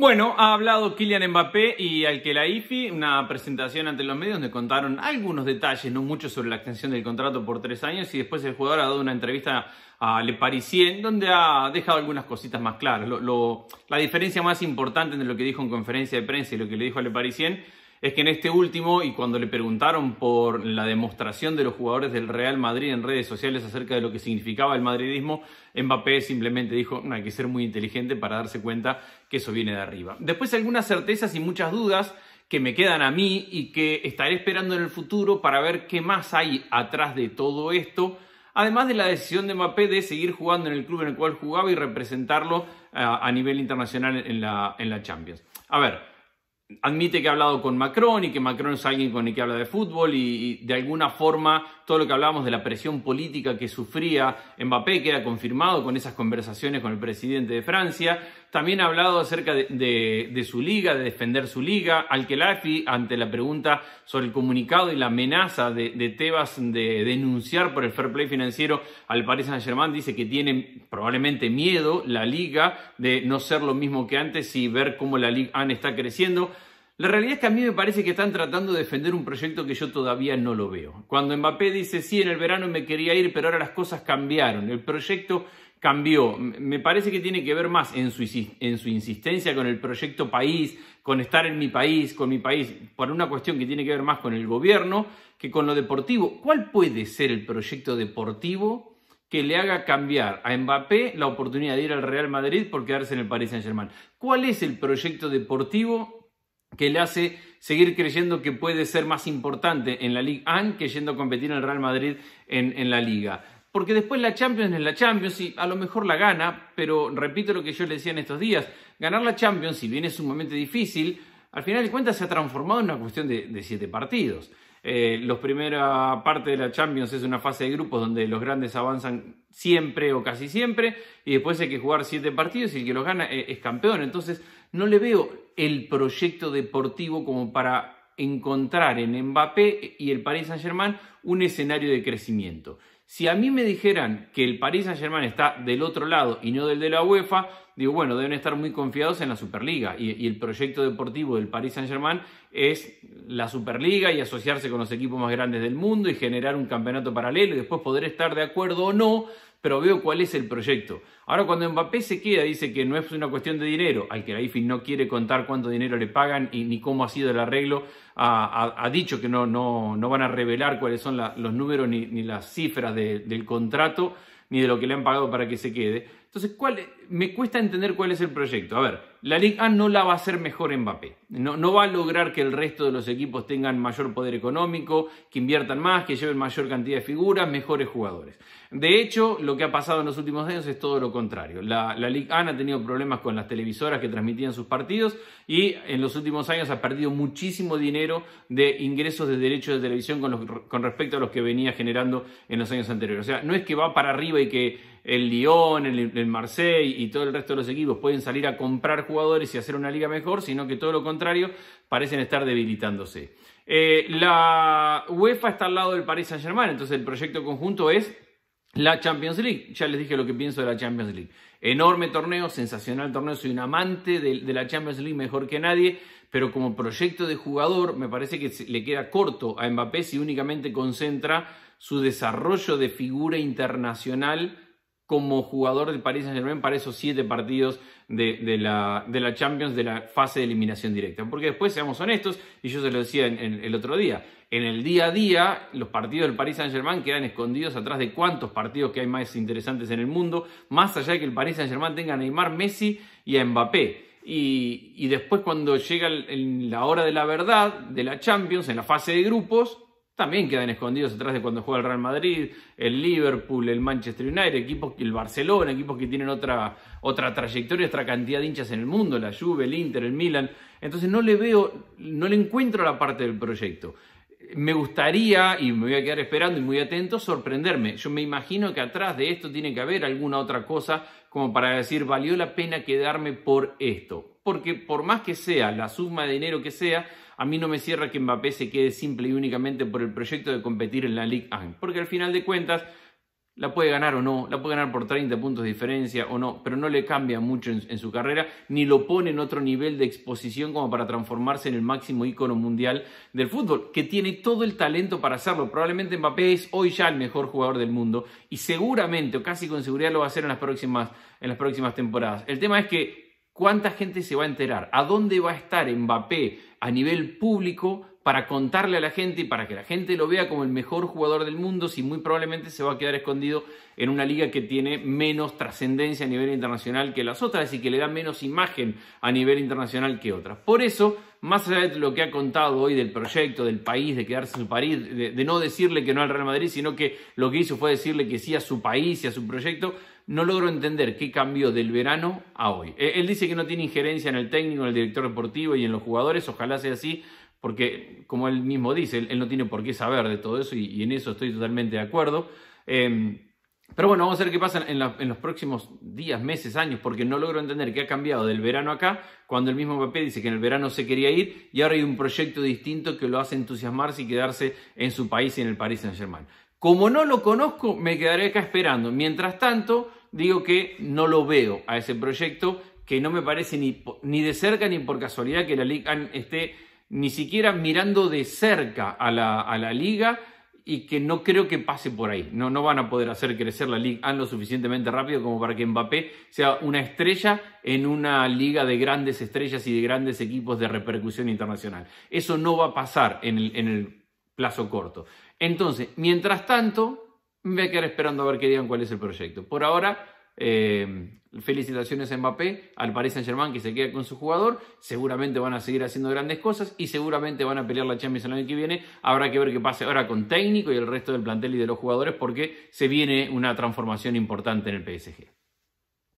Bueno, ha hablado Kylian Mbappé y al IFI, una presentación ante los medios donde contaron algunos detalles, no mucho sobre la extensión del contrato por tres años y después el jugador ha dado una entrevista a Le Parisien donde ha dejado algunas cositas más claras. la diferencia más importante entre lo que dijo en conferencia de prensa y lo que le dijo a Le Parisien es que en este último, y cuando le preguntaron por la demostración de los jugadores del Real Madrid en redes sociales acerca de lo que significaba el madridismo, Mbappé simplemente dijo, no, hay que ser muy inteligente para darse cuenta que eso viene de arriba. Después algunas certezas y muchas dudas que me quedan a mí y que estaré esperando en el futuro para ver qué más hay atrás de todo esto, además de la decisión de Mbappé de seguir jugando en el club en el cual jugaba y representarlo eh, a nivel internacional en la, en la Champions. A ver, admite que ha hablado con Macron y que Macron es alguien con el que habla de fútbol y, de alguna forma todo lo que hablábamos de la presión política que sufría Mbappé queda confirmado con esas conversaciones con el presidente de Francia. También ha hablado acerca de, su liga, de defender su liga. al ante la pregunta sobre el comunicado y la amenaza de, Tebas de denunciar por el fair play financiero al Paris Saint-Germain, dice que tiene probablemente miedo la liga de no ser lo mismo que antes y ver cómo la liga está creciendo. La realidad es que a mí me parece que están tratando de defender un proyecto que yo todavía no lo veo. Cuando Mbappé dice, sí, en el verano me quería ir, pero ahora las cosas cambiaron, el proyecto cambió. Me parece que tiene que ver más en su, insistencia con el proyecto país, con estar en mi país, con mi país, por una cuestión que tiene que ver más con el gobierno que con lo deportivo. ¿Cuál puede ser el proyecto deportivo? que le haga cambiar a Mbappé la oportunidad de ir al Real Madrid por quedarse en el Paris Saint-Germain. ¿Cuál es el proyecto deportivo que le hace seguir creyendo que puede ser más importante en la Liga AN que yendo a competir en el Real Madrid en, la Liga. Porque después la Champions es la Champions y a lo mejor la gana, pero repito lo que yo le decía en estos días, ganar la Champions, si bien es sumamente difícil, al final de cuentas se ha transformado en una cuestión de, de siete partidos. Eh, la primera parte de la Champions es una fase de grupos donde los grandes avanzan siempre o casi siempre y después hay que jugar siete partidos y el que los gana es, eh, es campeón. Entonces no le veo el proyecto deportivo como para encontrar en Mbappé y el Paris Saint-Germain un escenario de crecimiento. Si a mí me dijeran que el Paris Saint-Germain está del otro lado y no del de la UEFA, digo, bueno, deben estar muy confiados en la Superliga. Y, el proyecto deportivo del Paris Saint-Germain es la Superliga y asociarse con los equipos más grandes del mundo y generar un campeonato paralelo y después poder estar de acuerdo o no, pero veo cuál es el proyecto. Ahora cuando Mbappé se queda dice que no es una cuestión de dinero, al que la ifin no quiere contar cuánto dinero le pagan y ni cómo ha sido el arreglo ha, dicho que no, no, no, van a revelar cuáles son los números ni, las cifras del contrato, ni de lo que le han pagado para que se quede. Entonces, ¿cuál, me cuesta entender cuál es el proyecto. A ver, la Ligue no la va a hacer mejor Mbappé. No, no va a lograr que el resto de los equipos tengan mayor poder económico, que inviertan más, que lleven mayor cantidad de figuras, mejores jugadores. De hecho, lo que ha pasado en los últimos años es todo lo contrario. La, la Ligue ha tenido problemas con las televisoras que transmitían sus partidos y en los últimos años ha perdido muchísimo dinero de ingresos de derechos de televisión con, respecto a los que venía generando en los años anteriores. O sea, no es que va para arriba y que el Lyon, el, el Marseille y todo el resto de los equipos pueden salir a comprar jugadores y hacer una liga mejor, sino que todo lo contrario, parecen estar debilitándose. Eh, la UEFA está al lado del Paris Saint-Germain, entonces el proyecto conjunto es la Champions League. Ya les dije lo que pienso de la Champions League. Enorme torneo, sensacional torneo, soy un amante de, de la Champions League mejor que nadie pero como proyecto de jugador me parece que le queda corto a Mbappé si únicamente concentra su desarrollo de figura internacional como jugador del Paris Saint Germain para esos siete partidos de, la, de, la, Champions de la fase de eliminación directa. Porque después, seamos honestos, y yo se lo decía el otro día, en el día a día los partidos del Paris Saint Germain quedan escondidos atrás de cuántos partidos que hay más interesantes en el mundo, más allá de que el Paris Saint Germain tenga a Neymar, Messi y a Mbappé. Y, después cuando llega la hora de la verdad de la Champions, en la fase de grupos, también quedan escondidos atrás de cuando juega el Real Madrid, el Liverpool, el Manchester United, equipos, el Barcelona, equipos que tienen otra, otra trayectoria, otra cantidad de hinchas en el mundo, la Juve, el Inter, el Milan. Entonces no le veo, no le encuentro la parte del proyecto. Me gustaría, y me voy a quedar esperando y muy atento, sorprenderme. Yo me imagino que atrás de esto tiene que haber alguna otra cosa como para decir, valió la pena quedarme por esto porque por más que sea la suma de dinero que sea, a mí no me cierra que Mbappé se quede simple y únicamente por el proyecto de competir en la Ligue 1, porque al final de cuentas la puede ganar o no, la puede ganar por 30 puntos de diferencia o no, pero no le cambia mucho en, su carrera, ni lo pone en otro nivel de exposición como para transformarse en el máximo ícono mundial del fútbol, que tiene todo el talento para hacerlo. Probablemente Mbappé es hoy ya el mejor jugador del mundo y seguramente o casi con seguridad lo va a hacer en las próximas, en las próximas temporadas. El tema es que ¿Cuánta gente se va a enterar? ¿A dónde va a estar Mbappé a nivel público para contarle a la gente y para que la gente lo vea como el mejor jugador del mundo, si muy probablemente se va a quedar escondido en una liga que tiene menos trascendencia a nivel internacional que las otras y que le da menos imagen a nivel internacional que otras. Por eso, más allá de lo que ha contado hoy del proyecto, del país, de quedarse en su país, de, de no decirle que no al Real Madrid, sino que lo que hizo fue decirle que sí a su país y a su proyecto, no logro entender qué cambió del verano a hoy. Eh, él dice que no tiene injerencia en el técnico, en el director deportivo y en los jugadores, ojalá sea así, porque como él mismo dice, él, no tiene por qué saber de todo eso y, en eso estoy totalmente de acuerdo. Em, pero bueno, vamos a ver qué pasa en, los próximos días, meses, años, porque no logro entender qué ha cambiado del verano acá, cuando el mismo papel dice que en el verano se quería ir y ahora hay un proyecto distinto que lo hace entusiasmarse y quedarse en su país y en el Paris Saint-Germain. Como no lo conozco, me quedaré acá esperando. Mientras tanto, digo que no lo veo a ese proyecto, que no me parece ni, de cerca ni por casualidad que la Ligue esté ni siquiera mirando de cerca a la, liga y que no creo que pase por ahí. No, van a poder hacer crecer la liga lo suficientemente rápido como para que Mbappé sea una estrella en una liga de grandes estrellas y de grandes equipos de repercusión internacional. Eso no va a pasar en el, en el plazo corto. Entonces, mientras tanto, me voy a quedar esperando a ver qué digan cuál es el proyecto. Por ahora, eh, felicitaciones a Mbappé, al Paris Saint Germain que se queda con su jugador, seguramente van a seguir haciendo grandes cosas y seguramente van a pelear la Champions el año que viene, habrá que ver qué pasa ahora con técnico y el resto del plantel y de los jugadores porque se viene una transformación importante en el PSG.